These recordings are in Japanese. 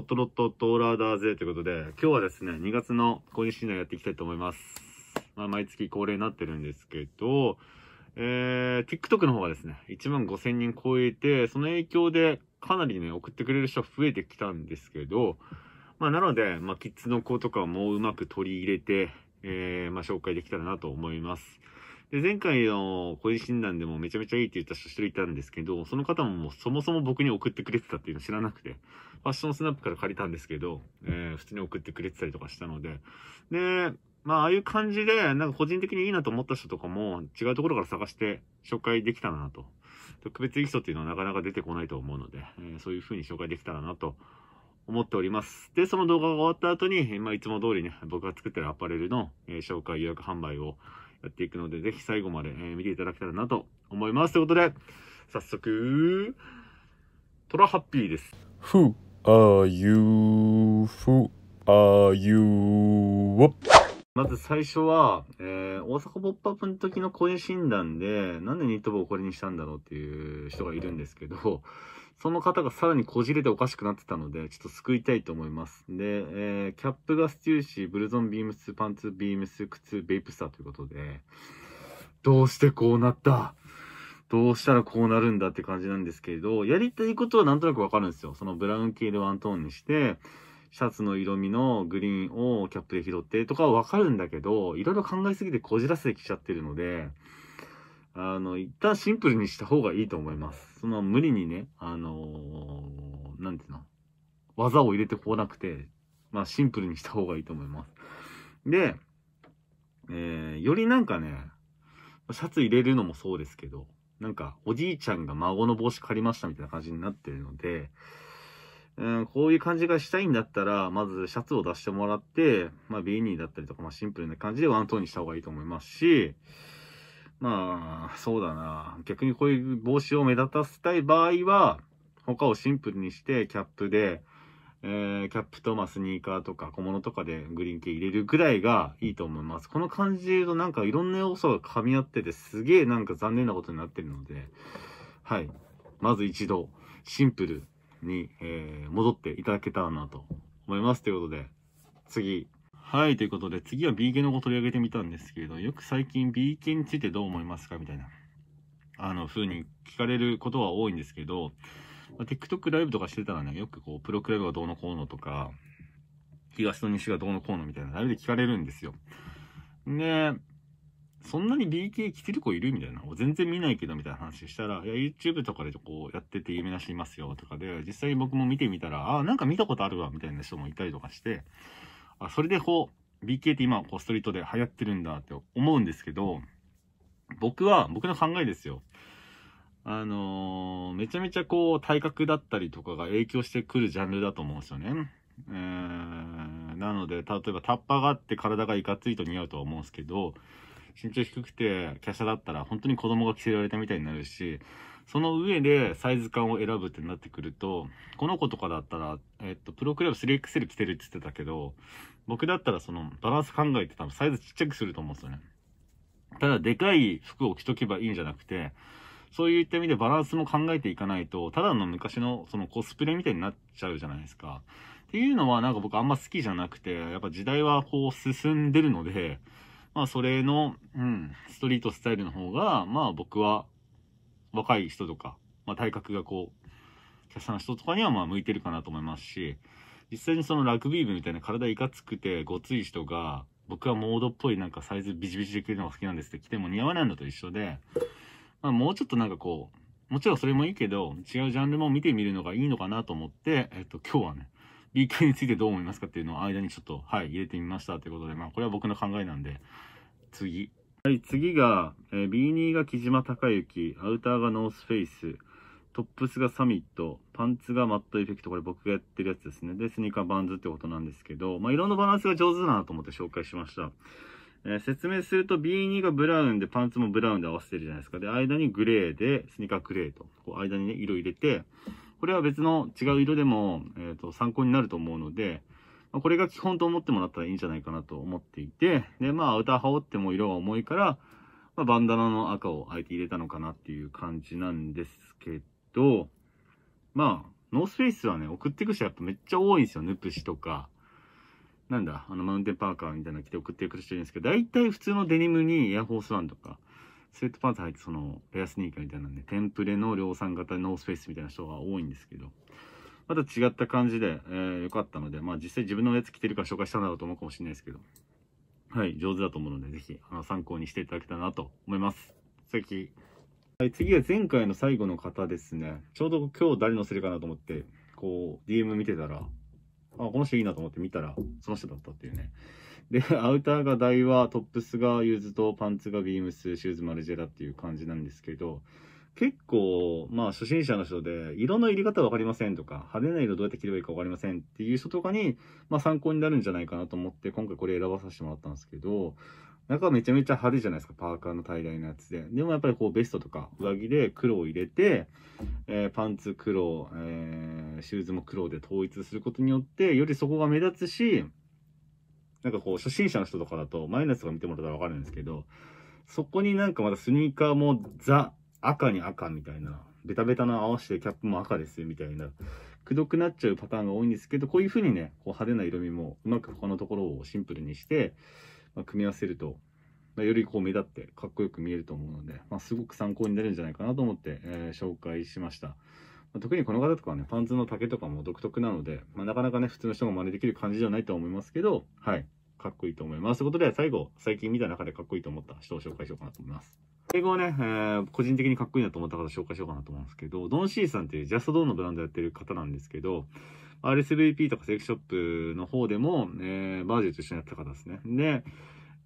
ットロットーラーダーゼということで、今日はですね、2月の個人診断やっていきたいと思います。まあ、毎月恒例になってるんですけど、えー、TikTok の方がですね、1万5000人超えて、その影響でかなりね、送ってくれる人増えてきたんですけど、まあ、なので、まあ、キッズの子とかもうまく取り入れて、えー、まあ、紹介できたらなと思います。で、前回の個人診断でもめちゃめちゃいいって言った人いたんですけど、その方ももそもそも僕に送ってくれてたっていうの知らなくて、ファッションスナップから借りたんですけど、えー、普通に送ってくれてたりとかしたので、で、まあ、ああいう感じで、なんか個人的にいいなと思った人とかも、違うところから探して紹介できたらなと。特別いい人っていうのはなかなか出てこないと思うので、えー、そういう風に紹介できたらなと思っております。で、その動画が終わった後に、まあ、いつも通りね、僕が作ってるアパレルの、えー、紹介予約販売をやっていくので、ぜひ最後まで、えー、見ていただけたらなと思います。ということで、早速、トラハッピーです。ふう。あゆふあゆをまず最初は、えー、大阪ポップアップの時の声診断で、なんでニット帽をこれにしたんだろうっていう人がいるんですけど、その方がさらにこじれておかしくなってたので、ちょっと救いたいと思います。で、えー、キャップがステューシー、ブルゾンビームス、パンツビームス、靴、ベイプスターということで、どうしてこうなったどうしたらこうなるんだって感じなんですけれど、やりたいことはなんとなくわかるんですよ。そのブラウン系でワントーンにして、シャツの色味のグリーンをキャップで拾ってとかはわかるんだけど、いろいろ考えすぎてこじらせてきちゃってるので、あの、一旦シンプルにした方がいいと思います。その無理にね、あのー、なんていうの、技を入れてこなくて、まあシンプルにした方がいいと思います。で、えー、よりなんかね、シャツ入れるのもそうですけど、なんか、おじいちゃんが孫の帽子借りましたみたいな感じになってるので、うん、こういう感じがしたいんだったら、まずシャツを出してもらって、まあ、ビーニーだったりとか、まあ、シンプルな感じでワントーンにした方がいいと思いますし、まあ、そうだな。逆にこういう帽子を目立たせたい場合は、他をシンプルにして、キャップで、えー、キャップと、まあ、スニーカーとか小物とかでグリーン系入れるぐらいがいいと思います。この感じで言うとなんかいろんな要素が噛み合っててすげえなんか残念なことになってるので、はい。まず一度シンプルに、えー、戻っていただけたらなと思います。ということで、次。はい、ということで次は B 系の子取り上げてみたんですけれど、よく最近 B 系についてどう思いますかみたいな、あの、風に聞かれることは多いんですけど、TikTok ライブとかしてたらね、よくこう、プロクラブがどうのこうのとか、東と西がどうのこうのみたいなライブで聞かれるんですよ。で、そんなに BK 着てる子いるみたいな。全然見ないけどみたいな話したら、いや、YouTube とかでこうやってて有名な人いますよとかで、実際僕も見てみたら、あ、なんか見たことあるわみたいな人もいたりとかして、あ、それでこう、BK って今こうストリートで流行ってるんだって思うんですけど、僕は、僕の考えですよ。あのー、めちゃめちゃこう、体格だったりとかが影響してくるジャンルだと思うんですよね。えー、なので、例えばタッパがあって体がいかついと似合うとは思うんですけど、身長低くて華奢だったら本当に子供が着せられたみたいになるし、その上でサイズ感を選ぶってなってくると、この子とかだったら、えっと、プロクラブ 3XL 着てるって言ってたけど、僕だったらそのバランス考えて多分サイズちっちゃくすると思うんですよね。ただ、でかい服を着とけばいいんじゃなくて、そういった意味でバランスも考えていかないと、ただの昔のそのコスプレみたいになっちゃうじゃないですか。っていうのはなんか僕あんま好きじゃなくて、やっぱ時代はこう進んでるので、まあそれの、うん、ストリートスタイルの方が、まあ僕は若い人とか、まあ体格がこう、キャスターの人とかにはまあ向いてるかなと思いますし、実際にそのラグビー部みたいな体いかつくてごつい人が、僕はモードっぽいなんかサイズビチビチで着るのが好きなんですって着ても似合わないのと一緒で、まあ、もうちょっとなんかこう、もちろんそれもいいけど、違うジャンルも見てみるのがいいのかなと思って、えっと、今日はね、B k についてどう思いますかっていうのを間にちょっと、はい、入れてみましたということで、まあ、これは僕の考えなんで、次。はい、次が、えー、B2 が木島隆之、アウターがノースフェイス、トップスがサミット、パンツがマットエフェクト、これ僕がやってるやつですね。で、スニーカーバンズってことなんですけど、まあ、いろんなバランスが上手だなと思って紹介しました。えー、説明すると B2 がブラウンでパンツもブラウンで合わせてるじゃないですか。で、間にグレーで、スニーカーグレーと、こう間にね、色入れて、これは別の違う色でも、えっ、ー、と、参考になると思うので、まあ、これが基本と思ってもらったらいいんじゃないかなと思っていて、で、まあ、アウター羽織っても色が重いから、まあ、バンダナの赤をあえて入れたのかなっていう感じなんですけど、まあ、ノースフェイスはね、送っていく人やっぱめっちゃ多いんですよ。ヌプシとか、なんだ、あの、マウンテンパーカーみたいなの着て送ってくる人いるんですけど、大体普通のデニムにエアフォースワンとか、スウェットパンツ履いてその、レアスニーカーみたいなんで、テンプレの量産型ノースペースみたいな人が多いんですけど、また違った感じで、えー、よかったので、まあ実際自分のやつ着てるから紹介したんだろうと思うかもしれないですけど、はい、上手だと思うので、ぜひ、あの、参考にしていただけたらなと思います。次。はい、次は前回の最後の方ですね。ちょうど今日誰のせるかなと思って、こう、DM 見てたら、あ、この人いいなと思って見たら、その人だったっていうね。で、アウターがダイワ、トップスがユーズと、パンツがビームス、シューズマルジェラっていう感じなんですけど、結構、まあ初心者の人で、色の入り方分かりませんとか、派手な色どうやって着ればいいか分かりませんっていう人とかに、まあ参考になるんじゃないかなと思って、今回これ選ばさせてもらったんですけど、中めちゃめちゃ派手じゃないですか、パーカーの平らなやつで。でもやっぱりこうベストとか上着で黒を入れて、えー、パンツ黒、えー、シューズも黒で統一することによって、よりそこが目立つし、なんかこう初心者の人とかだと、マイナスとか見てもらったらわかるんですけど、そこになんかまたスニーカーもザ、赤に赤みたいな、ベタベタな合わせてキャップも赤ですみたいな、くどくなっちゃうパターンが多いんですけど、こういう風にね、こう派手な色味もうまく他のところをシンプルにして、ま組み合わせると、まあ、よりこう目立ってかっこよく見えると思うので、まあ、すごく参考になるんじゃないかなと思って、えー、紹介しました。特にこの方とかはね、パンツの丈とかも独特なので、まあ、なかなかね、普通の人が真似できる感じではないと思いますけど、はい、かっこいいと思います。ということで、最後、最近見た中でかっこいいと思った人を紹介しようかなと思います。最後はね、えー、個人的にかっこいいなと思った方紹介しようかなと思うんですけど、ドンシーさんっていうジャストドーンのブランドやってる方なんですけど、RSVP とかセレクショップの方でも、えー、バージュと一緒にやった方ですね。で、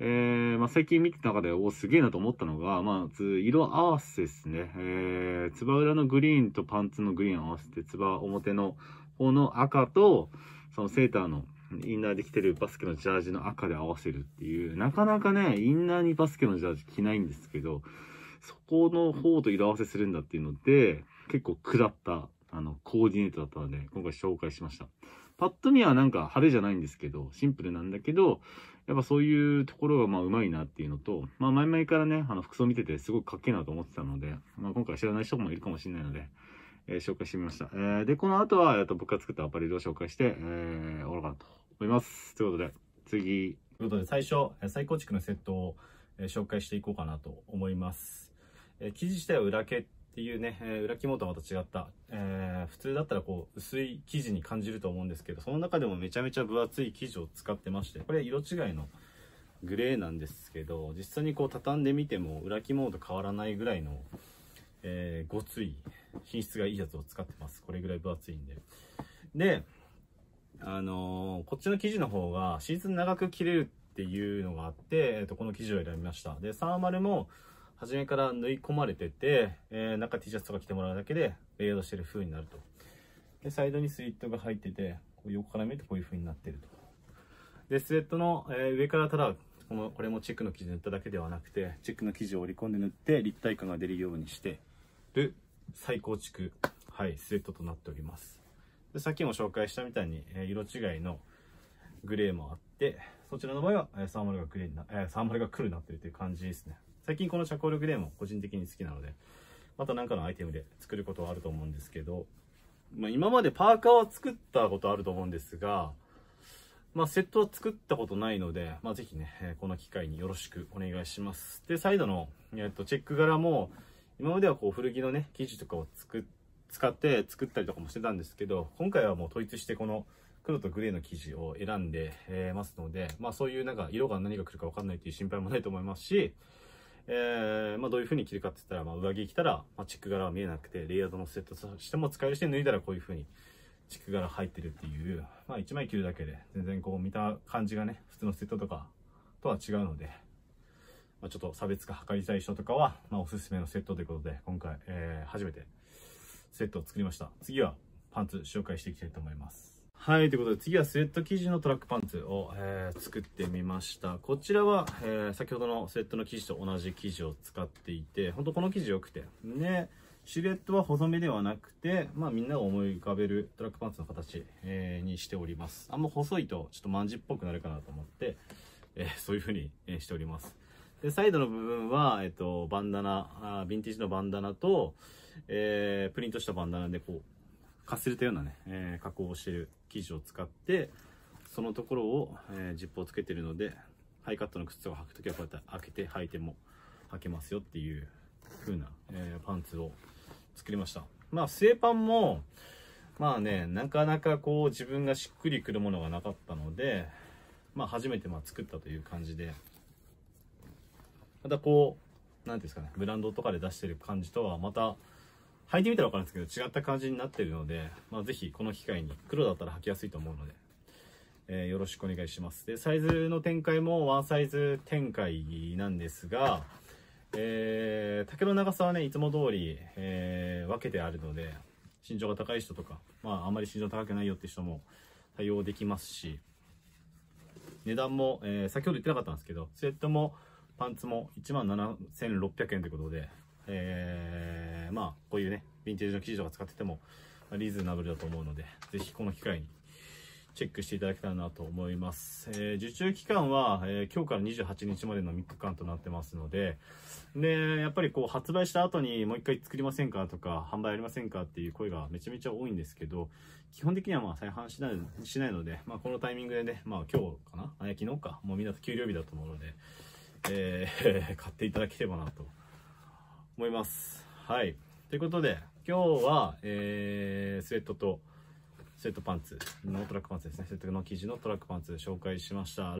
えー、まあ、最近見てた中で、おすげえなと思ったのが、まあ、色合わせですね。えつば裏のグリーンとパンツのグリーン合わせて、つば表の方の赤と、そのセーターのインナーで着てるバスケのジャージの赤で合わせるっていう、なかなかね、インナーにバスケのジャージ着ないんですけど、そこの方と色合わせするんだっていうので、結構下ったあの、コーディネートだったので、今回紹介しました。パッと見はなんか派手じゃないんですけど、シンプルなんだけど、やっぱそういうところがまあうまいなっていうのと、まあ前々からね、あの服装見ててすごくかっけえなと思ってたので、まあ今回知らない人もいるかもしれないので、えー、紹介してみました。えー、で、この後は、えっと、僕が作ったアパレルを紹介して、えー、終わろうかなと思います。ということで、次。ということで、最初、再構築のセットを、え紹介していこうかなと思います。えー、生自体は裏っていうね、えー、裏肝とはまた違った、えー、普通だったらこう薄い生地に感じると思うんですけどその中でもめちゃめちゃ分厚い生地を使ってましてこれ色違いのグレーなんですけど実際にこう畳んでみても裏肝と変わらないぐらいの、えー、ごつい品質がいいやつを使ってますこれぐらい分厚いんでであのー、こっちの生地の方がシーズン長く切れるっていうのがあって、えー、とこの生地を選びましたでサーマルも初めから縫い込まれてて、えー、中 T シャツとか着てもらうだけで、レイヤードしてる風になると。で、サイドにスイートが入ってて、こう横から見るとこういう風になってると。で、スウェットの、えー、上からただ、この、これもチェックの生地塗っただけではなくて、チェックの生地を折り込んで塗って立体感が出るようにしてる再構築、はい、スウェットとなっております。で、さっきも紹介したみたいに、えー、色違いのグレーもあって、そちらの場合は、えサーマルがグレーにな、えサーマルが黒になってるという感じですね。最近このチャコールグレーも個人的に好きなので、また何かのアイテムで作ることはあると思うんですけど、まあ、今までパーカーは作ったことあると思うんですが、まあ、セットは作ったことないので、まぜひね、この機会によろしくお願いします。で、サイドの、えっと、チェック柄も、今まではこう古着のね、生地とかを作っ使って作ったりとかもしてたんですけど、今回はもう統一してこの黒とグレーの生地を選んでますので、まあそういうなんか色が何が来るかわかんないっていう心配もないと思いますし、えー、まあ、どういう風に着るかって言ったら、まあ、上着着たら、まあ、チック柄は見えなくて、レイヤードのセットとしても使えるし、脱いだらこういう風にチック柄入ってるっていう、まあ、1枚着るだけで、全然こう見た感じがね、普通のセットとかとは違うので、まあ、ちょっと差別化図りたい人とかは、まあ、おすすめのセットということで、今回、えー、初めてセットを作りました。次はパンツ紹介していきたいと思います。はい、ということで次はスウェット生地のトラックパンツを、えー、作ってみました。こちらは、えー、先ほどのスウェットの生地と同じ生地を使っていて、ほんとこの生地良くて。ねシルエットは細めではなくて、まあみんなが思い浮かべるトラックパンツの形、えー、にしております。あんま細いとちょっとマンジっぽくなるかなと思って、えそういう風に、えしております。で、サイドの部分は、えっ、と、バンダナ、ヴィンテージのバンダナと、えプリントしたバンダナでこう、かすれたようなね、え加工をしてる生地を使ってそのところを、えー、ジップをつけてるのでハイカットの靴を履く時はこうやって開けて履いても履けますよっていう風な、えー、パンツを作りましたまあ末パンもまあねなかなかこう自分がしっくりくるものがなかったのでまあ初めてまあ作ったという感じでまたこう何ていうんですかねブランドとかで出してる感じとはまた履いてみたら分かるんですけど違った感じになってるので、まあ、ぜひこの機会に黒だったら履きやすいと思うので、えー、よろしくお願いしますでサイズの展開もワンサイズ展開なんですが、えー、丈の長さはねいつも通り、えー、分けてあるので身長が高い人とか、まあ、あんまり身長高くないよって人も対応できますし値段も、えー、先ほど言ってなかったんですけどスウェットもパンツも1万7600円ということでえー、まあ、こういうね、ヴィンテージの生地とか使ってても、リーズナブルだと思うので、ぜひこの機会にチェックしていただけたらなと思います。えー、受注期間は、えー、今日から28日までの3日間となってますので、で、やっぱりこう発売した後にもう一回作りませんかとか、販売ありませんかっていう声がめちゃめちゃ多いんですけど、基本的にはまあ再販しないしないので、まあこのタイミングでね、まあ今日かな昨日か。もうみんな給料日だと思うので、えー、買っていただければなと。思います。はい。ということで、今日は、えー、スウェットと、スウェットパンツのトラックパンツですね。スウェットの生地のトラックパンツ紹介しました。